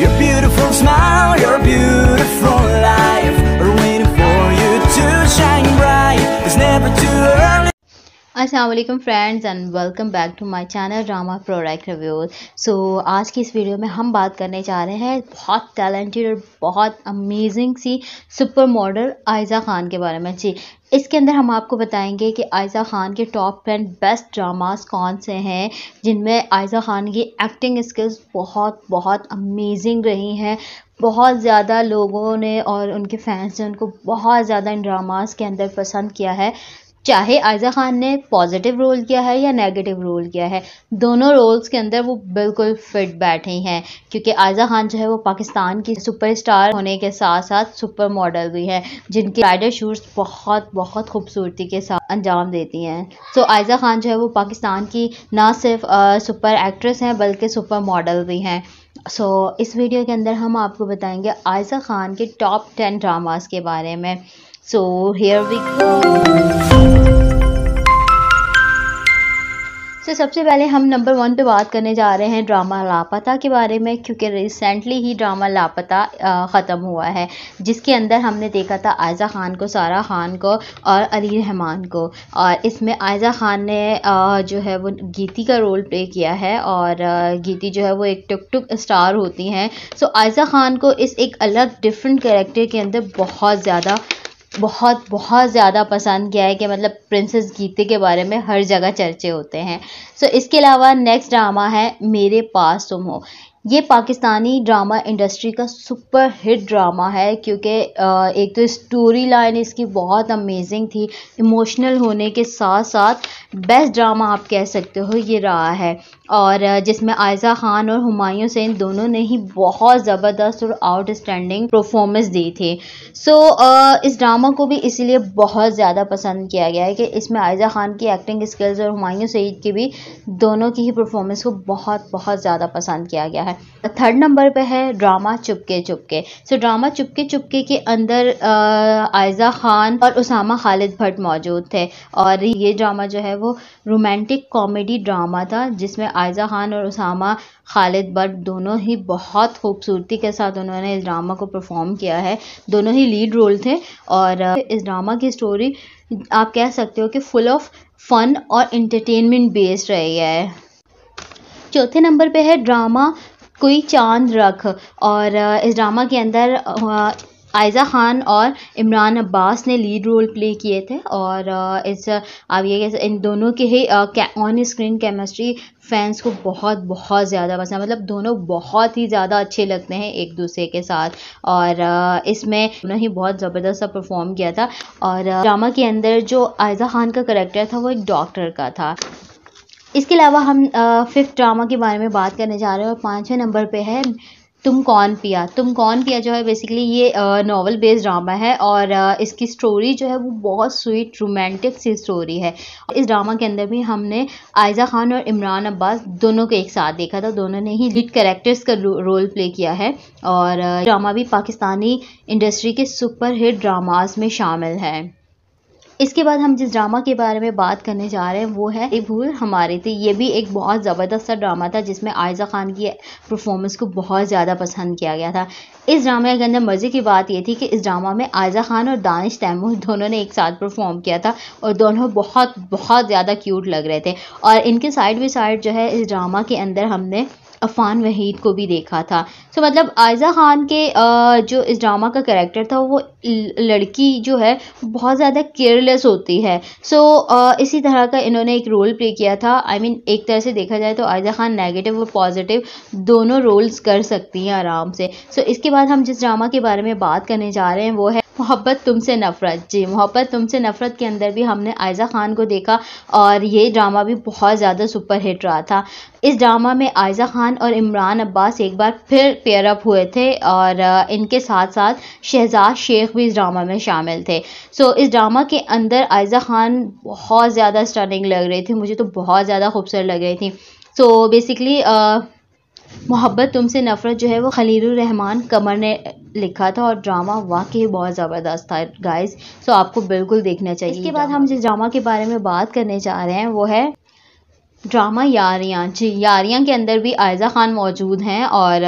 Your beautiful smile, your beautiful Aslam friends and welcome back to my channel drama product reviews so आज की इस video में हम बात करने जा रहे हैं बहुत टैलेंटेड और बहुत अमेजिंग सी सुपर मॉडल आयज़ा ख़ान के बारे में जी इसके अंदर हम आपको बताएंगे कि आयज़ा ख़ान के टॉप टेन बेस्ट ड्रामास कौन से हैं जिनमें आयज़ा ख़ान की एक्टिंग स्किल्स बहुत बहुत अमेजिंग रही हैं बहुत ज़्यादा लोगों ने और उनके फैंस ने उनको बहुत ज़्यादा इन ड्रामास के अंदर पसंद किया है चाहे आयजा खान ने पॉजिटिव रोल किया है या नेगेटिव रोल किया है दोनों रोल्स के अंदर वो बिल्कुल फिट बैठे हैं क्योंकि आयजा खान जो है वो पाकिस्तान की सुपरस्टार होने के साथ साथ सुपर मॉडल भी है जिनके ब्राइडल शूट्स बहुत बहुत खूबसूरती के साथ अंजाम देती हैं सो so, आयजा खान जो है वो पाकिस्तान की ना सिर्फ आ, सुपर एक्ट्रेस हैं बल्कि सुपर मॉडल भी हैं सो so, इस वीडियो के अंदर हम आपको बताएंगे आयजा खान के टॉप टेन ड्रामास के बारे में So here we go. तो so, सबसे पहले हम नंबर वन पे बात करने जा रहे हैं ड्रामा लापता के बारे में क्योंकि रिसेंटली ही ड्रामा लापता ख़त्म हुआ है जिसके अंदर हमने देखा था आयज़ा ख़ान को सारा ख़ान को और अली रहमान को और इसमें आयज़ा ख़ान ने जो है वो गीती का रोल प्ले किया है और गीती जो है वो एक टुक टुक स्टार होती हैं सो आयज़ा ख़ान को इस एक अलग डिफरेंट करेक्टर के अंदर बहुत ज़्यादा बहुत बहुत ज़्यादा पसंद किया है कि मतलब प्रिंसेस गीते के बारे में हर जगह चर्चे होते हैं सो इसके अलावा नेक्स्ट ड्रामा है मेरे पास तुम हो ये पाकिस्तानी ड्रामा इंडस्ट्री का सुपर हिट ड्रामा है क्योंकि एक तो स्टोरी लाइन इसकी बहुत अमेजिंग थी इमोशनल होने के साथ साथ बेस्ट ड्रामा आप कह सकते हो ये रहा है और जिसमें आयजा खान और हुमायूं सैन दोनों ने ही बहुत ज़बरदस्त और आउटस्टैंडिंग परफॉर्मेंस दी थी सो so, इस ड्रामा को भी इसीलिए बहुत ज़्यादा पसंद किया गया है कि इसमें आयजा खान की एक्टिंग स्किल्स और हुमायूं सईद की भी दोनों की ही परफॉर्मेंस को बहुत बहुत ज़्यादा पसंद किया गया है थर्ड नंबर पे है ड्रामा चुपके चुपके सो so, ड्रामा चुपके चुपके के अंदर आयजा खान और उसामा खालिद भट्ट मौजूद थे और ये ड्रामा जो है वो रोमांटिक कॉमेडी ड्रामा था जिसमें आयजा खान और उसामा खालिद भट्ट दोनों ही बहुत खूबसूरती के साथ उन्होंने इस ड्रामा को परफॉर्म किया है दोनों ही लीड रोल थे और इस ड्रामा की स्टोरी आप कह सकते हो कि फुल ऑफ फन और इंटरटेनमेंट बेस्ड रही है चौथे नंबर पे है ड्रामा कोई चांद रख और इस ड्रामा के अंदर आयज़ा ख़ान और इमरान अब्बास ने लीड रोल प्ले किए थे और इस आप ये कैसे इन दोनों के ही ऑन स्क्रीन केमिस्ट्री फैंस को बहुत बहुत ज़्यादा पसंद मतलब दोनों बहुत ही ज़्यादा अच्छे लगते हैं एक दूसरे के साथ और इसमें उन्होंने ही बहुत ज़बरदस्त सा परफॉर्म किया था और ड्रामा के अंदर जो आयज़ा ख़ान का करेक्टर था वो एक डॉक्टर का था इसके अलावा हम फिफ्थ ड्रामा के बारे में बात करने जा रहे हैं और पाँचवें नंबर पे है तुम कौन पिया तुम कौन पिया जो है बेसिकली ये नावल बेस्ड ड्रामा है और इसकी स्टोरी जो है वो बहुत स्वीट रोमांटिक सी स्टोरी है इस ड्रामा के अंदर भी हमने आयजा खान और इमरान अब्बास दोनों को एक साथ देखा था दोनों ने ही लीड करेक्टर्स का रोल प्ले किया है और ड्रामा भी पाकिस्तानी इंडस्ट्री के सुपर हिट ड्रामाज में शामिल है इसके बाद हम जिस ड्रामा के बारे में बात करने जा रहे हैं वो है एक भूल हमारे थे ये भी एक बहुत ज़बरदस्त सा ड्रामा था जिसमें आयजा खान की परफॉर्मेंस को बहुत ज़्यादा पसंद किया गया था इस ड्रामे के अंदर मज़े की बात ये थी कि इस ड्रामा में आयजा खान और दानिश तैमूर दोनों ने एक साथ परफॉर्म किया था और दोनों बहुत बहुत ज़्यादा क्यूट लग रहे थे और इनके साइड बाई साइड जो है इस ड्रामा के अंदर हमने अफ़ान वहीद को भी देखा था सो so, मतलब आयज़ा ख़ान के जो इस ड्रामा का करेक्टर था वो लड़की जो है बहुत ज़्यादा केयरलेस होती है सो so, इसी तरह का इन्होंने एक रोल प्ले किया था आई I मीन mean, एक तरह से देखा जाए तो आयज़ा ख़ान नेगेटिव और पॉजिटिव दोनों रोल्स कर सकती हैं आराम से सो so, इसके बाद हम जिस ड्रामा के बारे में बात करने जा रहे हैं वो है मोहब्बत तुमसे नफ़रत जी मोहब्बत तुमसे नफ़रत के अंदर भी हमने आयज़ा ख़ान को देखा और ये ड्रामा भी बहुत ज़्यादा सुपर हिट रहा था इस ड्रामा में आयज़ा ख़ान और इमरान अब्बास एक बार फिर पेयर अप हुए थे और इनके साथ साथ शहजाद शेख भी इस ड्रामा में शामिल थे सो इस ड्रामा के अंदर आयज़ा ख़ान बहुत ज़्यादा स्टनिंग लग रही थी मुझे तो बहुत ज़्यादा खूबसूरत लग रही थी सो बेसिकली मोहब्बत तुमसे नफ़रत जो है वो खलीलरहमान कमर ने लिखा था और ड्रामा वाकई बहुत ज़बरदस्त था गाइस सो आपको बिल्कुल देखना चाहिए इसके बाद हम जिस ड्रामा के बारे में बात करने जा रहे हैं वो है ड्रामा यारियाँ जी यारियाँ के अंदर भी आयज़ा ख़ान मौजूद हैं और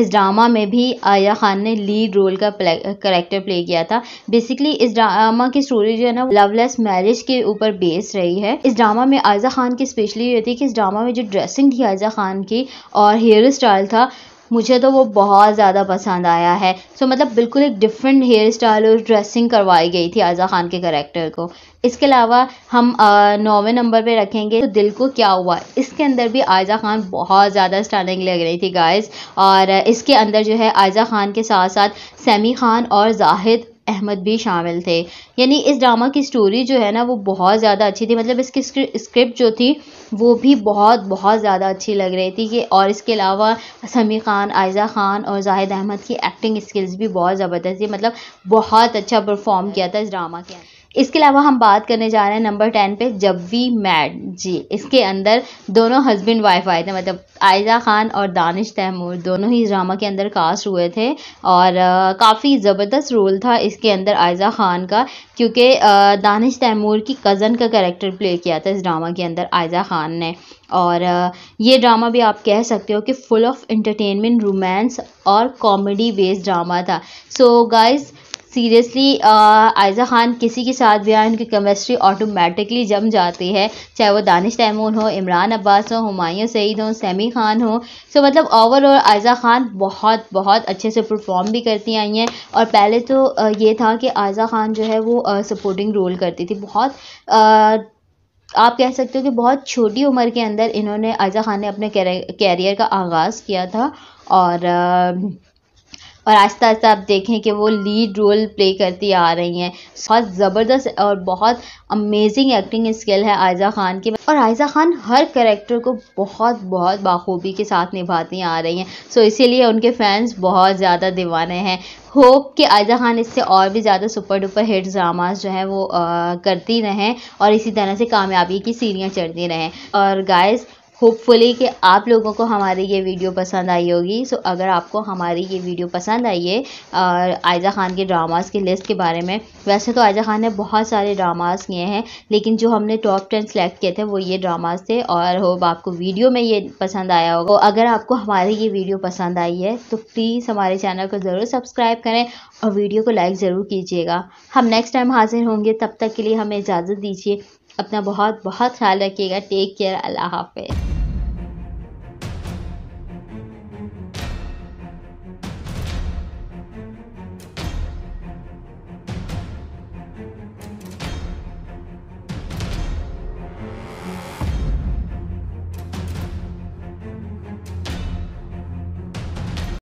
इस ड्रामा में भी आयज़ा ख़ान ने लीड रोल का प्ले करेक्टर प्ले किया था बेसिकली इस ड्रामा की स्टोरी जो है ना लवलेस मैरिज के ऊपर बेस रही है इस ड्रामा में आयज़ा ख़ान की स्पेशली ये थी कि इस ड्रामा में जो ड्रेसिंग थी आयज़ा ख़ान की और हेयर स्टाइल था मुझे तो वो बहुत ज़्यादा पसंद आया है सो so, मतलब बिल्कुल एक डिफरेंट हेयर स्टाइल और ड्रेसिंग करवाई गई थी आज़ा खान के करेक्टर को इसके अलावा हम नौवें नंबर पे रखेंगे तो दिल को क्या हुआ इसके अंदर भी आयजा खान बहुत ज़्यादा स्टार्टिंग लग रही थी गाइस और इसके अंदर जो है आयजा खान के साथ साथ सैमी खान और जाहिद अहमद भी शामिल थे यानी इस ड्रामा की स्टोरी जो है ना वो बहुत ज़्यादा अच्छी थी मतलब इसकी स्क्रिप्ट जो थी वो भी बहुत बहुत ज़्यादा अच्छी लग रही थी कि और इसके अलावा समी खान आयज़ा खान और जाहिद अहमद की एक्टिंग स्किल्स भी बहुत ज़बरदस्त थी मतलब बहुत अच्छा परफॉर्म किया था इस ड्रामा के अंदर इसके अलावा हम बात करने जा रहे हैं नंबर टेन पे जब वी मैड जी इसके अंदर दोनों हस्बैंड वाइफ आए थे मतलब आयजा खान और दानिश तैमूर दोनों ही ड्रामा के अंदर कास्ट हुए थे और काफ़ी ज़बरदस्त रोल था इसके अंदर आयजा खान का क्योंकि दानिश तैमूर की कज़न का करेक्टर प्ले किया था इस ड्रामा के अंदर आयजा खान ने और ये ड्रामा भी आप कह सकते हो कि फुल ऑफ इंटरटेनमेंट रोमांस और कॉमेडी बेस्ड ड्रामा था so so, guys seriously Ayeza Khan किसी के साथ भी आए उनकी केमिस्ट्री ऑटोमेटिकली जम जाती है चाहे वो दानिश तैमून हो इमरान अब्बास हो हमायूं सईद हो सैमी ख़ान हो सो मतलब ओवरऑल आयज़ा ख़ान बहुत बहुत अच्छे से परफॉर्म भी करती आई हैं और पहले तो ये था कि आयज़ा ख़ान जो है वो सपोर्टिंग रोल करती थी बहुत आ, आप कह सकते हो कि बहुत छोटी उम्र के अंदर इन्होंने आयज़ा ख़ान ने अपने कैरियर का आगाज़ किया था और आ, और आहिस्ता आस्ता आप देखें कि वो लीड रोल प्ले करती आ रही हैं बहुत ज़बरदस्त और बहुत अमेजिंग एक्टिंग स्किल है आयजा ख़ान की और आयजा ख़ान हर करेक्टर को बहुत बहुत बाखूबी के साथ निभाती आ रही हैं सो इसीलिए उनके फैंस बहुत ज़्यादा दीवाने हैं होप कि आयजा खान इससे और भी ज़्यादा सुपर डुपर हिट ड्रामाज जो हैं वो आ, करती रहें और इसी तरह से कामयाबी की सीढ़ियाँ चढ़ती रहें और गाइज़ होपफुली कि आप लोगों को हमारी ये वीडियो पसंद आई होगी सो अगर आपको हमारी ये वीडियो पसंद आई है आयज़ा ख़ान के ड्रामास की लिस्ट के बारे में वैसे तो आयज़ा ख़ान ने बहुत सारे ड्रामास किए हैं लेकिन जो हमने टॉप टेन सेलेक्ट किए थे वो ये ड्रामास थे और होप आपको वीडियो में ये पसंद आया होगा अगर आपको हमारी ये वीडियो पसंद आई है तो प्लीज़ हमारे चैनल को ज़रूर सब्सक्राइब करें और वीडियो को लाइक ज़रूर कीजिएगा हम नेक्स्ट टाइम हाजिर होंगे तब तक के लिए हमें इजाज़त दीजिए अपना बहुत बहुत ख्याल रखिएगा टेक केयर अल्लाह हाफिज़